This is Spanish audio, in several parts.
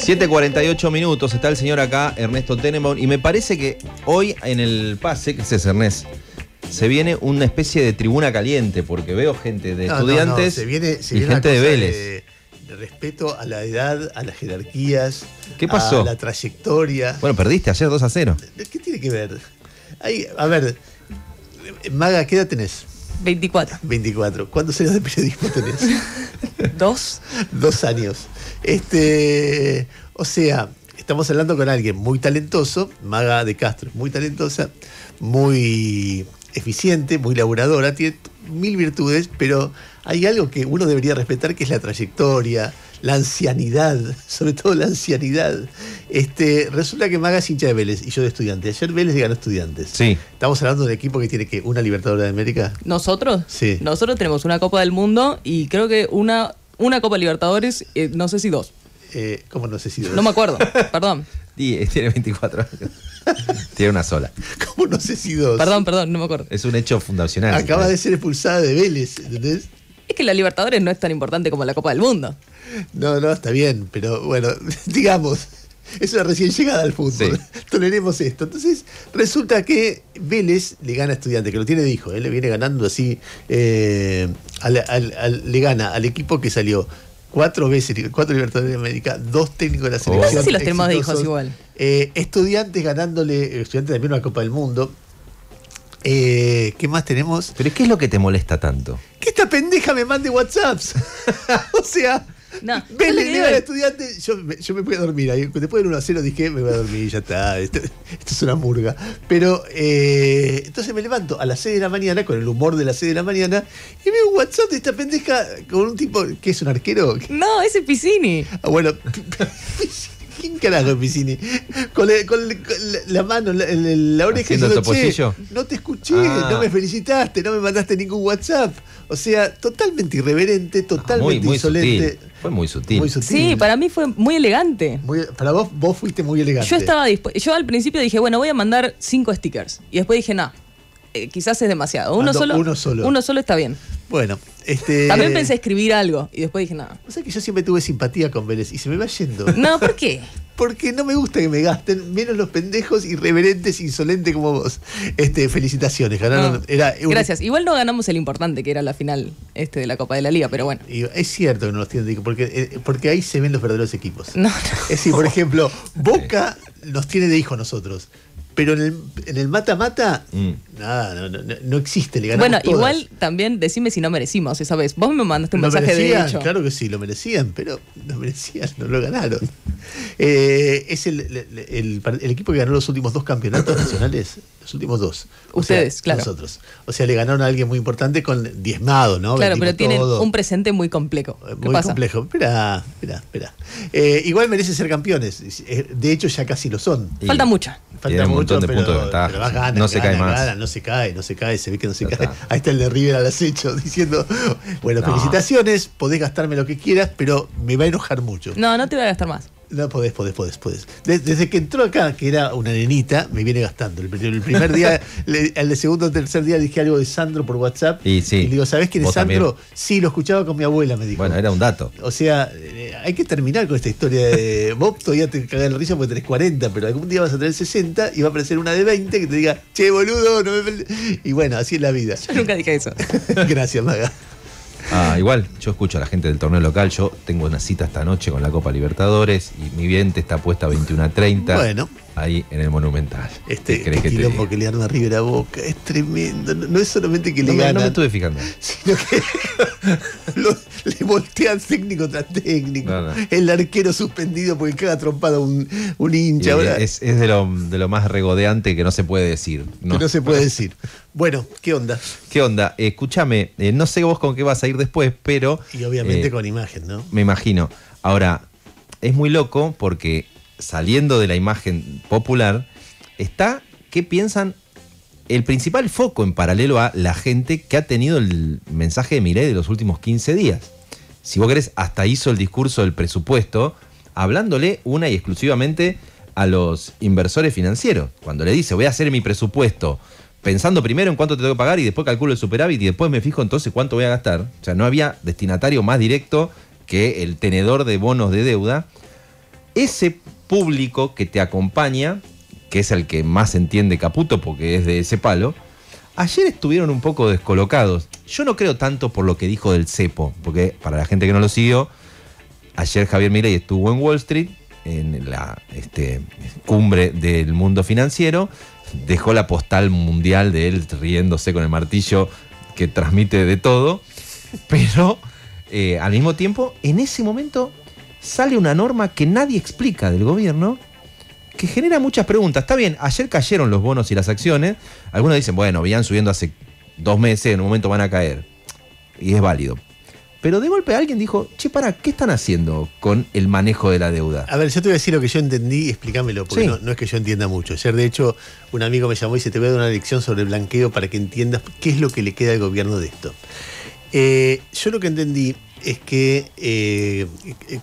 7.48 minutos, está el señor acá, Ernesto Tenenbaum, y me parece que hoy en el pase, que es Ernest, se viene una especie de tribuna caliente, porque veo gente de estudiantes gente de Vélez. De, respeto a la edad, a las jerarquías, ¿Qué pasó? a la trayectoria. Bueno, perdiste ayer 2 a 0. ¿Qué tiene que ver? a ver, Maga, ¿qué edad tenés? 24. 24. ¿Cuántos años de periodismo tenés? Dos. Dos años. Este, o sea, estamos hablando con alguien muy talentoso, Maga de Castro muy talentosa, muy eficiente, muy laboradora, tiene mil virtudes, pero hay algo que uno debería respetar que es la trayectoria, la ancianidad, sobre todo la ancianidad. Este, resulta que Maga es hincha de Vélez y yo de estudiante. Ayer Vélez ganó estudiantes. Sí. Estamos hablando de un equipo que tiene que una Libertadora de América. ¿Nosotros? Sí. Nosotros tenemos una Copa del Mundo y creo que una una Copa Libertadores, eh, no sé si dos. Eh, ¿Cómo no sé si dos? No me acuerdo, perdón. Eh, tiene 24 años. Tiene una sola. ¿Cómo no sé si dos? Perdón, perdón, no me acuerdo. Es un hecho fundacional. Acaba de ser expulsada de Vélez, ¿entendés? Es que la Libertadores no es tan importante como la Copa del Mundo. No, no, está bien, pero bueno, digamos es una recién llegada al fútbol. Toleremos esto. Entonces, resulta que Vélez le gana a Estudiantes, que lo tiene hijo. él ¿eh? le viene ganando así, eh, al, le gana al equipo que salió cuatro veces, cuatro Libertadores de América, dos técnicos de la oh. selección. si los tenemos de hijos igual. Eh, estudiantes ganándole, estudiantes también una Copa del Mundo. ¿Qué más tenemos? ¿Pero qué es lo que te molesta tanto? Que esta pendeja me mande WhatsApps. o sea, no, al estudiante. Yo, yo, me voy a dormir ahí. Después del 1 a 0 dije, me voy a dormir, ya está. Esto, es una murga. Pero eh, entonces me levanto a las 6 de la mañana, con el humor de las 6 de la mañana, y veo un WhatsApp de esta pendeja con un tipo que es un arquero. No, ese Piscini. Ah, bueno, Piscini. ¿Quién carajo Con, la mano, la, oreja no te escuché, no ah. me felicitaste, no me mandaste ningún WhatsApp. O sea, totalmente irreverente, ah, totalmente insolente. Fue muy sutil. Sí, para mí fue muy elegante. para vos, vos fuiste muy elegante. Yo estaba Yo al principio dije, bueno, voy a mandar cinco stickers. Y después dije, no, eh, quizás es demasiado. uno solo. Uno solo está bien. Bueno, este. También pensé escribir algo y después dije nada. O sea que yo siempre tuve simpatía con Vélez y se me va yendo. No, ¿por qué? Porque no me gusta que me gasten, menos los pendejos irreverentes, insolentes como vos. Este, felicitaciones, ganaron. Gracias. Igual no ganamos el importante, que era la final este, de la Copa de la Liga, pero bueno. es cierto que no los tienen, porque, eh, porque ahí se ven los verdaderos equipos. No, no. Es decir, por ejemplo, Boca nos tiene de hijo nosotros pero en el mata-mata, mm. nada, no, no, existe. Le bueno, igual también decime si no merecimos esa vez. Vos me mandaste un mensaje de hecho. Claro que sí, lo merecían, pero lo merecían, no lo ganaron. Eh, es el, el, equipo que ganó los últimos dos campeonatos nacionales, los últimos dos. Ustedes, claro. O sea, le ganaron a alguien muy importante con diezmado, ¿no? Claro, pero tienen un presente muy complejo. Eh, muy complejo. Espera, espera, espera. Eh, igual merece ser campeones. De hecho, ya casi lo son. Falta mucho. Falta mucho, de de no se cae más. no se cae, no se cae, se ve que no se cae. Ahí está el de River al acecho diciendo, bueno, felicitaciones, podés gastarme lo que quieras, pero me va a enojar mucho. No, no te voy a gastar más. No, podés, podés, podés, podés. Desde, que entró acá, que era una nenita, me viene gastando. El, primer día, el el segundo o tercer día dije algo de Sandro por WhatsApp. Y, sí, digo, ¿sabés quién es Sandro? Sí, lo escuchaba con mi abuela, me dijo. Bueno, era un dato. O sea, eh, hay que terminar con esta historia de Bob todavía te cagas la risa porque tenés 40, pero algún día vas a tener 60 y va a aparecer una de 20 que te diga, che, boludo, no me... Y bueno, así es la vida. Yo nunca dije eso. Gracias, Maga. Ah, igual, yo escucho a la gente del torneo local, yo tengo una cita esta noche con la Copa Libertadores y mi vientre está puesta a 21 a 30. Bueno ahí en el Monumental. Este, ¿Qué este que le arriba la Boca es tremendo. No, es solamente que le gana, No me estuve fijando. Sino que le voltean técnico tras técnico. el arquero suspendido porque caga trompada un, un hincha. Es, es de, lo, más regodeante que no se puede decir. No, que no se puede decir. Bueno, ¿qué onda? ¿Qué onda? escúchame, eh, no sé vos con qué vas a ir después, pero... Y obviamente eh, con imagen, ¿no? Me imagino. Ahora, es muy loco porque saliendo de la imagen popular, está qué piensan el principal foco en paralelo a la gente que ha tenido el mensaje de Milei de los últimos 15 días. Si vos querés, hasta hizo el discurso del presupuesto hablándole una y exclusivamente a los inversores financieros. Cuando le dice, voy a hacer mi presupuesto pensando primero en cuánto te tengo que pagar y después calculo el superávit y después me fijo entonces cuánto voy a gastar. O sea, no había destinatario más directo que el tenedor de bonos de deuda. Ese público que te acompaña, que es el que más entiende Caputo porque es de ese palo, ayer estuvieron un poco descolocados. Yo no creo tanto por lo que dijo del cepo, porque para la gente que no lo siguió, ayer Javier Milei estuvo en Wall Street, en la este, cumbre del mundo financiero, dejó la postal mundial de él riéndose con el martillo que transmite de todo, pero eh, al mismo tiempo, en ese momento sale una norma que nadie explica del gobierno que genera muchas preguntas. Está bien, ayer cayeron los bonos y las acciones. Algunos dicen, bueno, venían subiendo hace dos meses, en un momento van a caer. Y es válido. Pero de golpe alguien dijo, che, para, ¿qué están haciendo con el manejo de la deuda? A ver, yo te voy a decir lo que yo entendí, explícamelo, porque no, es que yo entienda mucho. Ayer, de hecho, un amigo me llamó y dice, te voy a dar una lección sobre el blanqueo para que entiendas qué es lo que le queda al gobierno de esto. Eh, yo lo que entendí es que eh,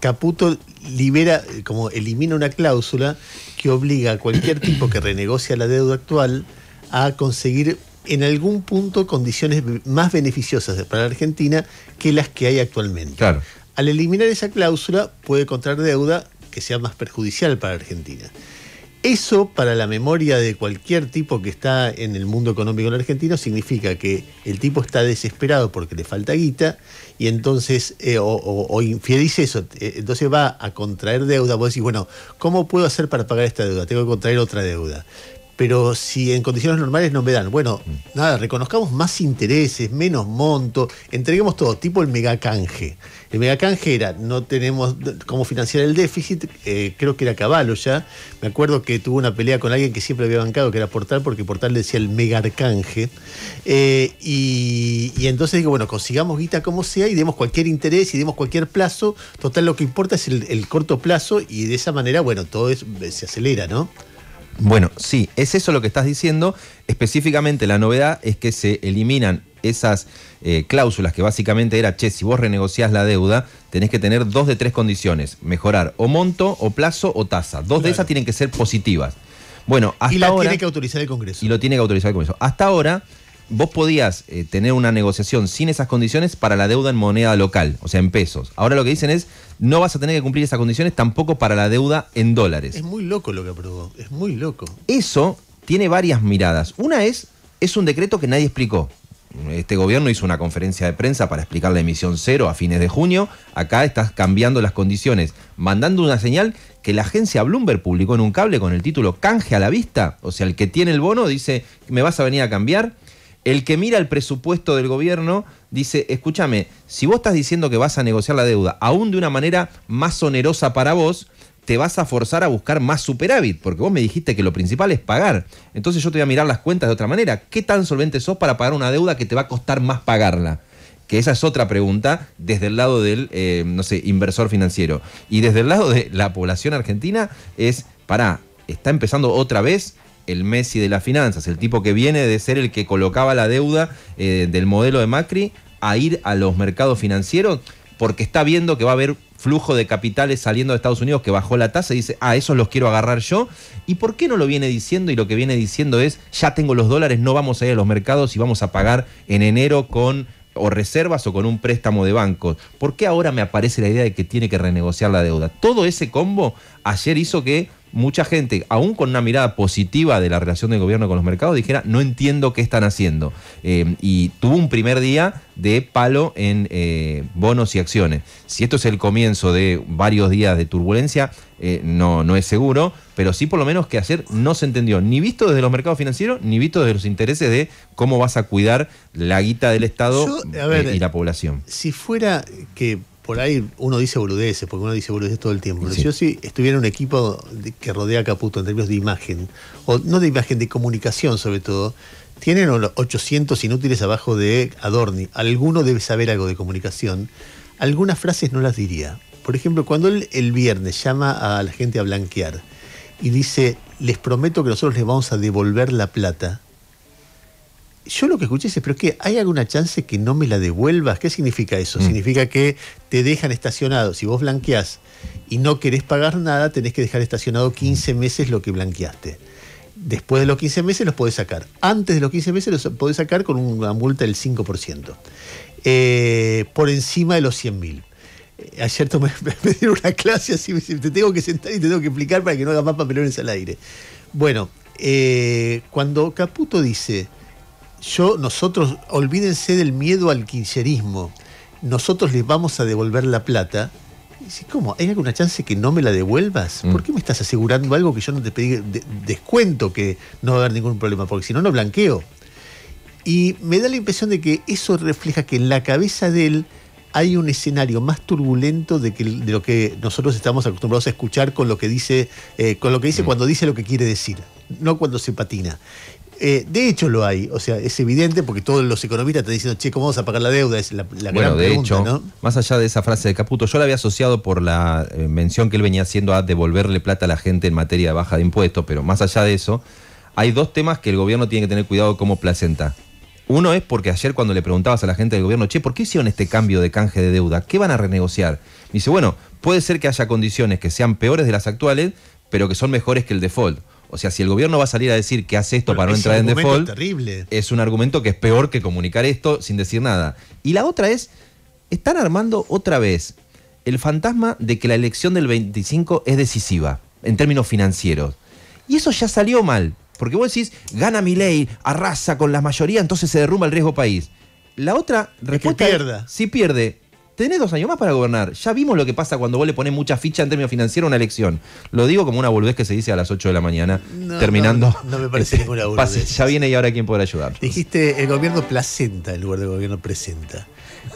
Caputo libera, como elimina una cláusula que obliga a cualquier tipo que renegocia la deuda actual a conseguir en algún punto condiciones más beneficiosas para la Argentina que las que hay actualmente. Al eliminar esa cláusula puede contraer deuda que sea más perjudicial para Argentina. Eso, para la memoria de cualquier tipo que está en el mundo económico argentino, significa que el tipo está desesperado porque le falta guita y entonces, eh, o, o, eso, eh, entonces va a contraer deuda. Vos decís, bueno, ¿cómo puedo hacer para pagar esta deuda? Tengo que contraer otra deuda pero si en condiciones normales no me dan. Bueno, mm. nada, reconozcamos más intereses, menos monto, entreguemos todo, tipo el megacanje. El megacanje era, no tenemos cómo financiar el déficit, eh, creo que era Caballo ya, me acuerdo que tuvo una pelea con alguien que siempre había bancado, que era Portal, porque Portal le decía el mega eh, y, entonces digo, bueno, consigamos guita como sea y demos cualquier interés y demos cualquier plazo, total lo que importa es el, corto plazo y de esa manera, bueno, todo se acelera, ¿no? Bueno, sí, es eso lo que estás diciendo. Específicamente la novedad es que se eliminan esas eh, cláusulas que básicamente era, che, si vos renegociás la deuda, tenés que tener dos de tres condiciones, mejorar o monto, o plazo, o tasa. Dos de esas tienen que ser positivas. Bueno, hasta y la tiene que autorizar el Congreso. Y lo tiene que autorizar el Congreso. Hasta ahora vos podías eh, tener una negociación sin esas condiciones para la deuda en moneda local, o sea, en pesos. Ahora lo que dicen es, no vas a tener que cumplir esas condiciones tampoco para la deuda en dólares. Es muy loco lo que aprobó, es muy loco. Eso tiene varias miradas. Una es, es un decreto que nadie explicó. Este gobierno hizo una conferencia de prensa para explicar la emisión cero a fines de junio. Acá estás cambiando las condiciones, mandando una señal que la agencia Bloomberg publicó en un cable con el título Canje a la vista. O sea, el que tiene el bono dice, ¿me vas a venir a cambiar? El que mira el presupuesto del gobierno dice, escúchame, si vos estás diciendo que vas a negociar la deuda, aún de una manera más onerosa para vos, te vas a forzar a buscar más superávit, porque vos me dijiste que lo principal es pagar. Entonces yo te voy a mirar las cuentas de otra manera. ¿Qué tan solvente sos para pagar una deuda que te va a costar más pagarla? Que esa es otra pregunta desde el lado del, eh, no sé, inversor financiero. Y desde el lado de la población argentina es, pará, está empezando otra vez el Messi de las finanzas, el tipo que viene de ser el que colocaba la deuda eh, del modelo de Macri a ir a los mercados financieros porque está viendo que va a haber flujo de capitales saliendo de Estados Unidos que bajó la tasa y dice, ah, esos los quiero agarrar yo. ¿Y por qué no lo viene diciendo? Y lo que viene diciendo es, ya tengo los dólares, no vamos a ir a los mercados y vamos a pagar en enero con o reservas o con un préstamo de bancos. ¿Por qué ahora me aparece la idea de que tiene que renegociar la deuda? Todo ese combo ayer hizo que mucha gente, aún con una mirada positiva de la relación del gobierno con los mercados, dijera, no entiendo qué están haciendo. Eh, y tuvo un primer día de palo en eh, bonos y acciones. Si esto es el comienzo de varios días de turbulencia, eh, no, no es seguro, pero sí por lo menos que hacer no se entendió, ni visto desde los mercados financieros, ni visto desde los intereses de cómo vas a cuidar la guita del Estado y la población. Si fuera que por ahí uno dice boludeces, porque uno dice boludeces todo el tiempo. si yo estuviera en un equipo que rodea a Caputo en términos de imagen, o no de imagen, de comunicación sobre todo, tienen 800 inútiles abajo de Adorni. Alguno debe saber algo de comunicación. Algunas frases no las diría. Por ejemplo, cuando él el viernes llama a la gente a blanquear y dice, les prometo que nosotros les vamos a devolver la plata, yo lo que escuché es, pero que ¿Hay alguna chance que no me la devuelvas? ¿Qué significa eso? Mm. Significa que te dejan estacionado. Si vos blanqueás y no querés pagar nada, tenés que dejar estacionado 15 meses lo que blanqueaste. Después de los 15 meses los podés sacar. Antes de los 15 meses los podés sacar con una multa del 5%. Eh, por encima de los 100.000. mil. Eh, ayer me dieron una clase así, me te tengo que sentar y te tengo que explicar para que no hagas más papelones al aire. Bueno, eh, cuando Caputo dice yo, nosotros, olvídense del miedo al quincherismo Nosotros les vamos a devolver la plata. ¿cómo? ¿Hay alguna chance que no me la devuelvas? Mm. ¿Por qué me estás asegurando algo que yo no te pedí descuento que no va a haber ningún problema? Porque si no, no blanqueo. Y me da la impresión de que eso refleja que en la cabeza de él hay un escenario más turbulento de, lo que nosotros estamos acostumbrados a escuchar con lo que dice, eh, con lo que dice mm. cuando dice lo que quiere decir, no cuando se patina. Eh, de hecho lo hay, o sea, es evidente porque todos los economistas están diciendo, che, ¿cómo vamos a pagar la deuda? Es la, gran de pregunta, hecho, Más allá de esa frase de Caputo, yo la había asociado por la eh, mención que él venía haciendo a devolverle plata a la gente en materia de baja de impuestos, pero más allá de eso, hay dos temas que el gobierno tiene que tener cuidado como placenta. Uno es porque ayer cuando le preguntabas a la gente del gobierno, che, ¿por qué hicieron este cambio de canje de deuda? ¿Qué van a renegociar? dice, bueno, puede ser que haya condiciones que sean peores de las actuales, pero que son mejores que el default. O sea, si el gobierno va a salir a decir que hace esto para no entrar en default, terrible. es un argumento que es peor que comunicar esto sin decir nada. Y la otra es, están armando otra vez el fantasma de que la elección del 25 es decisiva en términos financieros. Y eso ya salió mal, porque vos decís, gana mi ley, arrasa con la mayoría, entonces se derrumba el riesgo país. La otra respuesta. Si pierde, tenés dos años más para gobernar. Ya vimos lo que pasa cuando vos le ponés mucha ficha en términos financieros a una elección. Lo digo como una boludez que se dice a las 8 de la mañana, terminando. No, me parece este ninguna boludez. ya viene y ahora quién podrá ayudar. Dijiste el gobierno placenta en lugar de gobierno presenta.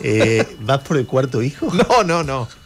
Eh, ¿Vas por el cuarto hijo? No, no, no.